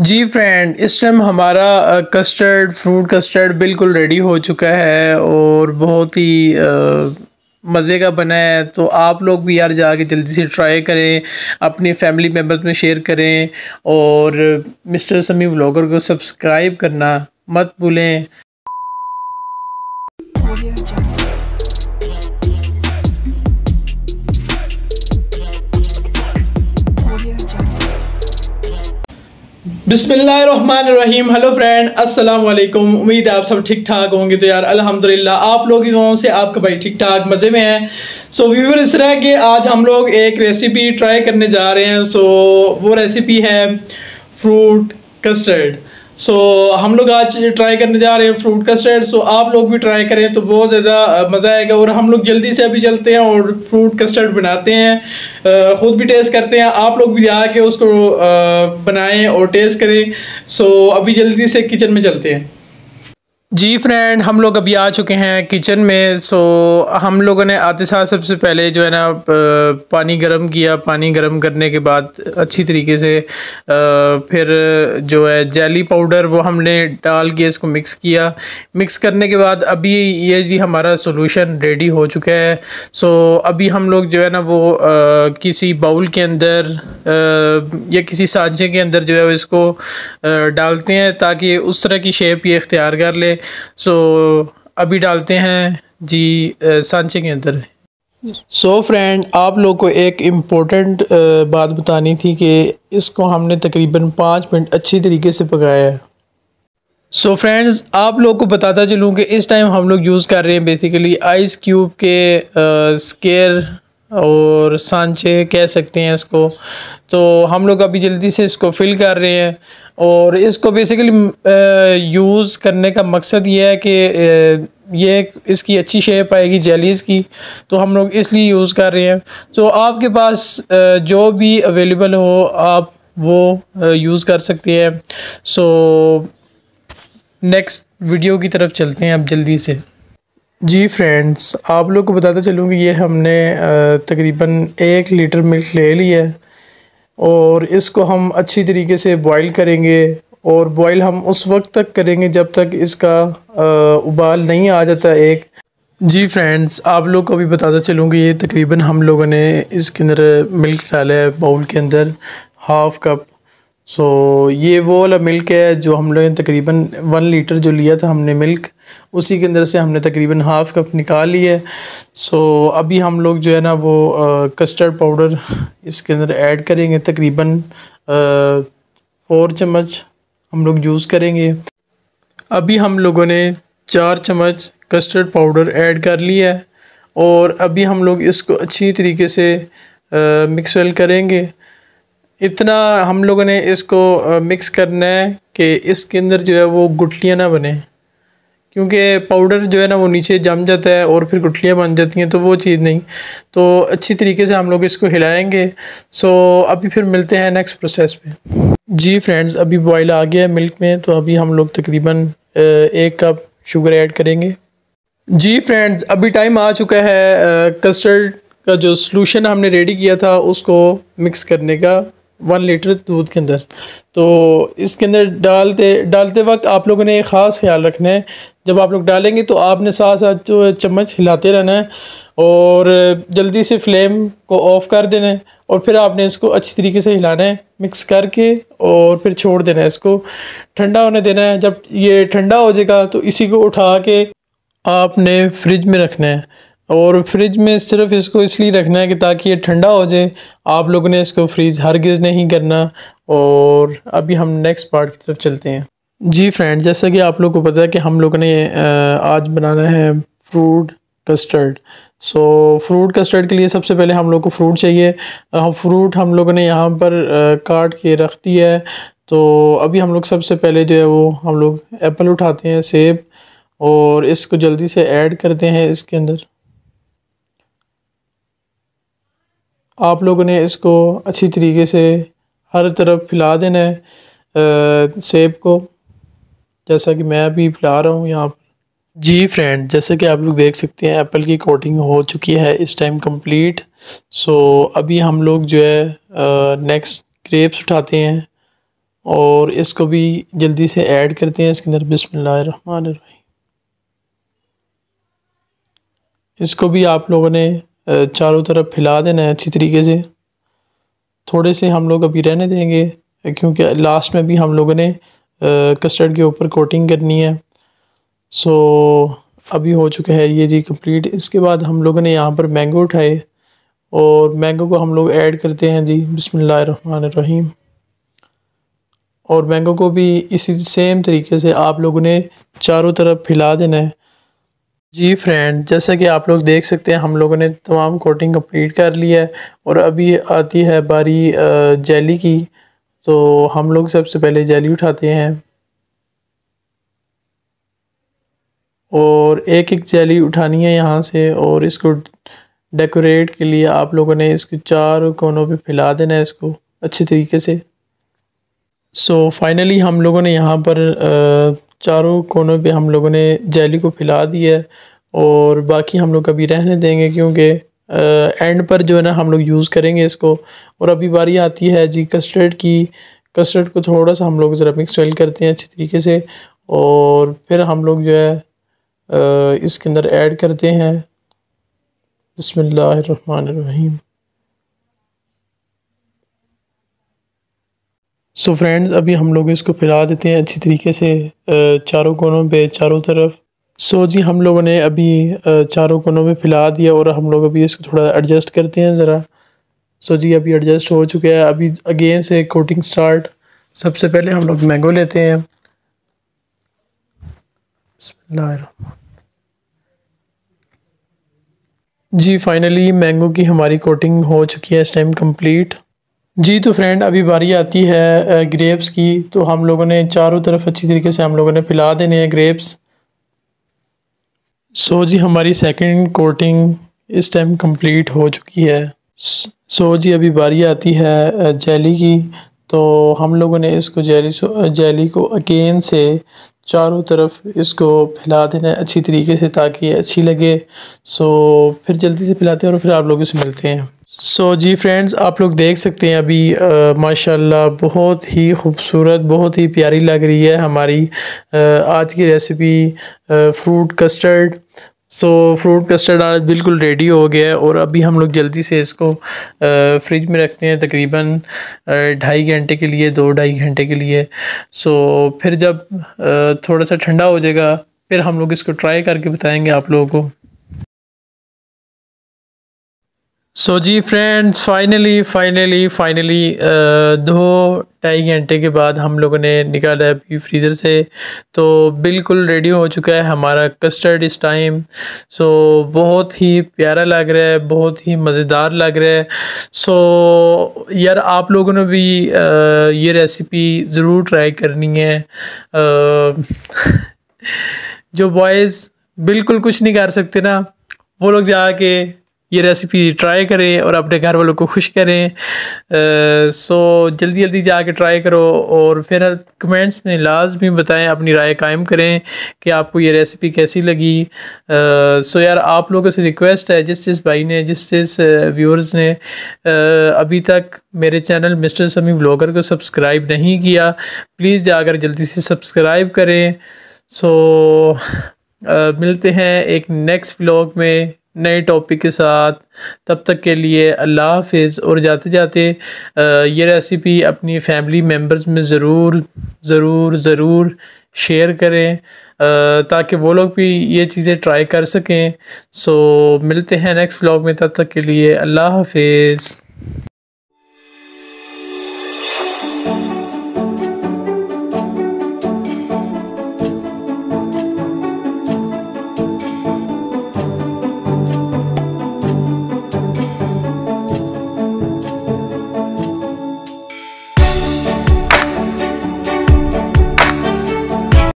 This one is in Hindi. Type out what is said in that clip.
जी फ्रेंड इस टाइम हमारा कस्टर्ड फ्रूट कस्टर्ड बिल्कुल रेडी हो चुका है और बहुत ही मज़े का बना है तो आप लोग भी यार जाके जल्दी से ट्राई करें अपनी फैमिली मेम्बर में शेयर करें और मिस्टर समी ब्लॉगर को सब्सक्राइब करना मत भूलें बिसमीम हेलो फ्रेंड अस्सलाम वालेकुम उम्मीद है आप सब ठीक ठाक होंगे तो यार अल्हम्दुलिल्लाह आप लोग से आपका भाई ठीक ठाक मज़े में है सो व्यूवर इस तरह के आज हम लोग एक रेसिपी ट्राई करने जा रहे हैं सो so, वो रेसिपी है फ्रूट कस्टर्ड सो so, हम लोग आज ट्राई करने जा रहे हैं फ्रूट कस्टर्ड सो so, आप लोग भी ट्राई करें तो बहुत ज़्यादा मज़ा आएगा और हम लोग जल्दी से अभी चलते हैं और फ्रूट कस्टर्ड बनाते हैं ख़ुद भी टेस्ट करते हैं आप लोग भी जाके उसको बनाएं और टेस्ट करें सो so, अभी जल्दी से किचन में चलते हैं जी फ्रेंड हम लोग अभी आ चुके हैं किचन में सो हम लोगों ने आते साथ सबसे पहले जो है ना पानी गर्म किया पानी गर्म करने के बाद अच्छी तरीके से फिर जो है जेली पाउडर वो हमने डाल के इसको मिक्स किया मिक्स करने के बाद अभी ये जी हमारा सोलूशन रेडी हो चुका है सो अभी हम लोग जो है ना वो किसी बाउल के अंदर या किसी सांचे के अंदर जो है इसको डालते हैं ताकि उस तरह की शेप ये इख्तियार कर ले सो अभी डालते हैं जी सांचे के अंदर सो so फ्रेंड आप लोग को एक इम्पोर्टेंट बात बतानी थी कि इसको हमने तकरीबन पाँच मिनट अच्छी तरीके से पकाया है सो so फ्रेंड्स आप लोग को बताता चलूँ कि इस टाइम हम लोग यूज़ कर रहे हैं बेसिकली आइस क्यूब के आ, स्केयर और सांचे कह सकते हैं इसको तो हम लोग अभी जल्दी से इसको फिल कर रहे हैं और इसको बेसिकली यूज़ uh, करने का मकसद ये है कि uh, ये इसकी अच्छी शेप आएगी जेलीज़ की तो हम लोग इसलिए यूज़ कर रहे हैं तो आपके पास uh, जो भी अवेलेबल हो आप वो यूज़ कर सकते हैं सो नेक्स्ट वीडियो की तरफ चलते हैं अब जल्दी से जी फ्रेंड्स आप लोग को बताता चलूँ कि ये हमने तकरीबन एक लीटर मिल्क ले लिया है और इसको हम अच्छी तरीके से बॉईल करेंगे और बॉईल हम उस वक्त तक करेंगे जब तक इसका आ, उबाल नहीं आ जाता एक जी फ्रेंड्स आप लोग को भी बताता चलूँ कि ये तकरीबन हम लोगों ने इसके अंदर मिल्क डाला है बाउल के अंदर हाफ़ कप सो so, ये वो वाला मिल्क है जो हम लोगों ने तकरीबन वन लीटर जो लिया था हमने मिल्क उसी के अंदर से हमने तकरीबन हाफ़ कप निकाल लिया है सो so, अभी हम लोग जो है ना वो कस्टर्ड पाउडर इसके अंदर ऐड करेंगे तकरीबन फोर चम्मच हम लोग यूज़ करेंगे अभी हम लोगों ने चार चम्मच कस्टर्ड पाउडर ऐड कर लिया है और अभी हम लोग इसको अच्छी तरीके से मिक्स वेल करेंगे इतना हम लोगों ने इसको मिक्स करना है कि इसके अंदर जो है वो गुटलियाँ ना बने क्योंकि पाउडर जो है ना वो नीचे जम जाता है और फिर गुटलियाँ बन जाती हैं तो वो चीज़ नहीं तो अच्छी तरीके से हम लोग इसको हिलाएंगे सो अभी फिर मिलते हैं नेक्स्ट प्रोसेस में जी फ्रेंड्स अभी बॉयल आ गया है मिल्क में तो अभी हम लोग तकरीबन एक कप शुगर ऐड करेंगे जी फ्रेंड्स अभी टाइम आ चुका है कस्टर्ड का जो सलूशन हमने रेडी किया था उसको मिक्स करने का वन लीटर दूध के अंदर तो इसके अंदर डालते डालते वक्त आप लोगों ने एक ख़ास ख्याल रखना है जब आप लोग डालेंगे तो आपने साथ साथ जो चम्मच हिलाते रहना है और जल्दी से फ्लेम को ऑफ़ कर देना है और फिर आपने इसको अच्छी तरीके से हिलाना है मिक्स करके और फिर छोड़ देना है इसको ठंडा होने देना है जब ये ठंडा हो जाएगा तो इसी को उठा के आपने फ्रिज में रखना है और फ्रिज में सिर्फ इसको इसलिए रखना है कि ताकि ये ठंडा हो जाए आप लोगों ने इसको फ्रीज़ हरगिज़ नहीं करना और अभी हम नेक्स्ट पार्ट की तरफ चलते हैं जी फ्रेंड जैसा कि आप लोगों को पता है कि हम लोगों ने आज बनाना है fruit custard so fruit custard के लिए सबसे पहले हम लोग को फ्रूट चाहिए हम फ्रूट हम लोगों ने यहाँ पर काट के रख दिया है तो अभी हम लोग सबसे पहले जो है वो हम लोग एप्पल उठाते हैं सेब और इसको जल्दी से ऐड करते हैं इसके अंदर आप लोगों ने इसको अच्छी तरीके से हर तरफ फैला देना है आ, सेब को जैसा कि मैं अभी फैला रहा हूँ यहाँ पर जी फ्रेंड जैसे कि आप लोग देख सकते हैं एप्पल की कोटिंग हो चुकी है इस टाइम कंप्लीट सो अभी हम लोग जो है नेक्स्ट क्रेप्स उठाते हैं और इसको भी जल्दी से ऐड करते हैं इसके अंदर बिसमिल्लर इसको भी आप लोगों ने चारों तरफ फैला देना है अच्छी तरीके से थोड़े से हम लोग अभी रहने देंगे क्योंकि लास्ट में भी हम लोगों ने कस्टर्ड के ऊपर कोटिंग करनी है सो अभी हो चुका है ये जी कंप्लीट इसके बाद हम लोगों ने यहाँ पर मैंगो उठाए और मैंगो को हम लोग ऐड करते हैं जी बिसमीम और मैंगो को भी इसी सेम तरीके से आप लोगों ने चारों तरफ फैला देना है जी फ्रेंड जैसा कि आप लोग देख सकते हैं हम लोगों ने तमाम कोटिंग कंप्लीट कर ली है और अभी आती है बारी जेली की तो हम लोग सबसे पहले जेली उठाते हैं और एक एक जेली उठानी है यहाँ से और इसको डेकोरेट के लिए आप लोगों ने इसको चार कोनों पे फैला देना है इसको अच्छे तरीके से सो so, फाइनली हम लोगों ने यहाँ पर चारों कोनों पे हम लोगों ने जेली को फैला दिया है और बाकी हम लोग अभी रहने देंगे क्योंकि एंड पर जो है ना हम लोग यूज़ करेंगे इसको और अभी बारी आती है जी कस्टर्ड की कस्टर्ड को थोड़ा सा हम लोग ज़रा मिक्स वेल करते हैं अच्छी तरीके से और फिर हम लोग जो है इसके अंदर ऐड करते हैं बसमीम सो so फ्रेंड्स अभी हम लोग इसको फैला देते हैं अच्छी तरीके से चारों कोनों पे चारों तरफ सो so जी हम लोगों ने अभी चारों कोनों पे फैला दिया और हम लोग अभी इसको थोड़ा एडजस्ट करते हैं ज़रा सो so जी अभी एडजस्ट हो चुका है अभी अगेन से कोटिंग स्टार्ट सबसे पहले हम लोग मैंगो लेते हैं जी फाइनली मैंगो की हमारी कोटिंग हो चुकी है इस टाइम कम्प्लीट जी तो फ्रेंड अभी बारी आती है ग्रेप्स की तो हम लोगों ने चारों तरफ अच्छी तरीके से हम लोगों ने फैला देने हैं ग्रेप्स सो जी हमारी सेकंड कोटिंग इस टाइम कंप्लीट हो चुकी है सो जी अभी बारी आती है जेली की तो हम लोगों ने इसको जेली जेली को अगेन से चारों तरफ इसको फैला देना है अच्छी तरीके से ताकि अच्छी लगे सो फिर जल्दी से फैलाते हैं और फिर आप लोगों से मिलते हैं सो so, जी फ्रेंड्स आप लोग देख सकते हैं अभी माशाल्लाह बहुत ही खूबसूरत बहुत ही प्यारी लग रही है हमारी आ, आज की रेसिपी आ, fruit custard so fruit custard आज बिल्कुल रेडी हो गया है और अभी हम लोग जल्दी से इसको फ्रिज में रखते हैं तकरीबन ढाई घंटे के लिए दो ढाई घंटे के लिए सो फिर जब थोड़ा सा ठंडा हो जाएगा फिर हम लोग इसको ट्राई करके बताएँगे आप लोगों को सो जी फ्रेंड्स फाइनली फाइनली फाइनली दो ढाई घंटे के बाद हम लोगों ने निकाला है अभी फ्रीज़र से तो बिल्कुल रेडी हो चुका है हमारा कस्टर्ड इस टाइम सो बहुत ही प्यारा लग रहा है बहुत ही मज़ेदार लग रहा है सो यार आप लोगों ने भी uh, ये रेसिपी ज़रूर ट्राई करनी है uh, जो बॉयज़ बिल्कुल कुछ नहीं कर सकते ना वो लोग जाके ये रेसिपी ट्राई करें और अपने घर वालों को खुश करें आ, सो जल्दी जल्दी जाके ट्राई करो और फिर कमेंट्स में लाजमी बताएं अपनी राय कायम करें कि आपको ये रेसिपी कैसी लगी आ, सो यार आप लोगों से रिक्वेस्ट है जिस जिस भाई ने जिस जिस व्यूअर्स ने आ, अभी तक मेरे चैनल मिस्टर समी ब्लॉगर को सब्सक्राइब नहीं किया प्लीज़ जाकर जल्दी से सब्सक्राइब करें सो मिलते हैं एक नेक्स्ट ब्लॉग में नए टॉपिक के साथ तब तक के लिए अल्लाह हाफिज़ और जाते जाते ये रेसिपी अपनी फैमिली मेम्बर्स में ज़रूर ज़रूर ज़रूर शेयर करें ताकि वो लोग भी ये चीज़ें ट्राई कर सकें सो मिलते हैं नेक्स्ट व्लॉग में तब तक के लिए अल्लाह हाफिज़